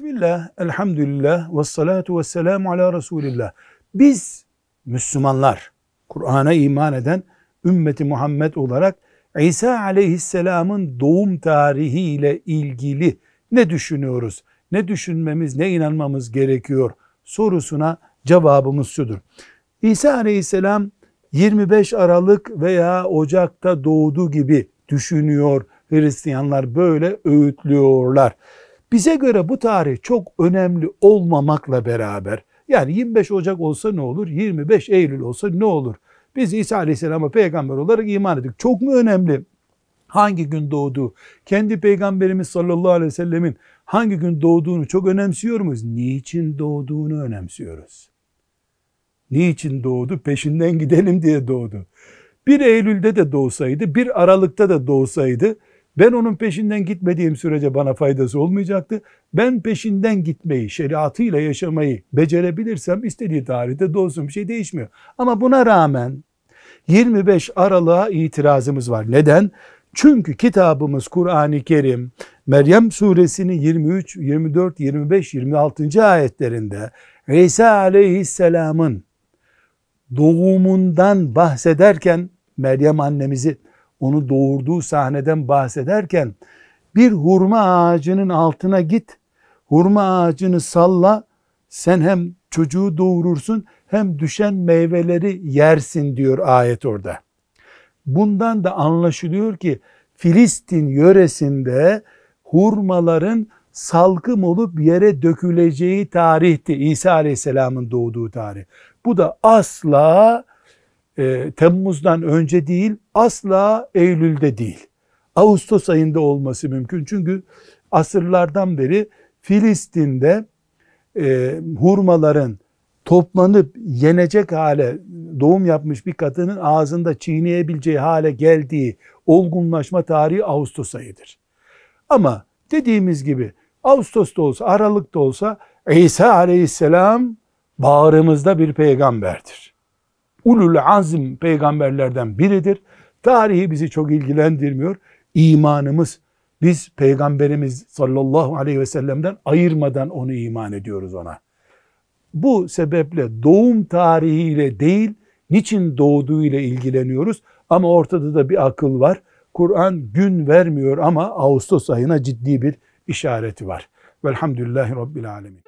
Bismillah, elhamdülillah, ve salatu ve selamu ala Resulillah. Biz Müslümanlar, Kur'an'a iman eden ümmeti Muhammed olarak İsa aleyhisselamın doğum tarihi ile ilgili ne düşünüyoruz, ne düşünmemiz, ne inanmamız gerekiyor sorusuna cevabımız şudur. İsa aleyhisselam 25 Aralık veya Ocak'ta doğdu gibi düşünüyor Hristiyanlar böyle öğütlüyorlar. Bize göre bu tarih çok önemli olmamakla beraber yani 25 Ocak olsa ne olur? 25 Eylül olsa ne olur? Biz İsa Aleyhisselam'a peygamber olarak iman ettik. Çok mu önemli? Hangi gün doğduğu, kendi peygamberimiz sallallahu aleyhi ve sellemin hangi gün doğduğunu çok önemsiyor muyuz? Niçin doğduğunu önemsiyoruz. Niçin doğdu? Peşinden gidelim diye doğdu. 1 Eylül'de de doğsaydı, 1 Aralık'ta da doğsaydı ben onun peşinden gitmediğim sürece bana faydası olmayacaktı. Ben peşinden gitmeyi, şeriatıyla yaşamayı becerebilirsem istediği tarihte doğsun bir şey değişmiyor. Ama buna rağmen 25 Aralık'a itirazımız var. Neden? Çünkü kitabımız Kur'an-ı Kerim Meryem suresinin 23, 24, 25, 26. ayetlerinde İsa aleyhisselamın doğumundan bahsederken Meryem annemizi onu doğurduğu sahneden bahsederken bir hurma ağacının altına git, hurma ağacını salla, sen hem çocuğu doğurursun hem düşen meyveleri yersin diyor ayet orada. Bundan da anlaşılıyor ki Filistin yöresinde hurmaların salkım olup yere döküleceği tarihti İsa Aleyhisselam'ın doğduğu tarih. Bu da asla e, Temmuz'dan önce değil asla Eylül'de değil. Ağustos ayında olması mümkün. Çünkü asırlardan beri Filistin'de e, hurmaların toplanıp yenecek hale doğum yapmış bir kadının ağzında çiğneyebileceği hale geldiği olgunlaşma tarihi Ağustos ayıdır. Ama dediğimiz gibi Ağustos'ta olsa, Aralık'ta olsa İsa aleyhisselam bağrımızda bir peygamberdir ulul azm peygamberlerden biridir. Tarihi bizi çok ilgilendirmiyor. İmanımız biz peygamberimiz sallallahu aleyhi ve sellem'den ayırmadan onu iman ediyoruz ona. Bu sebeple doğum tarihiyle değil, niçin doğduğu ile ilgileniyoruz. Ama ortada da bir akıl var. Kur'an gün vermiyor ama Ağustos ayına ciddi bir işareti var. Velhamdülillahi Rabbil Alemin.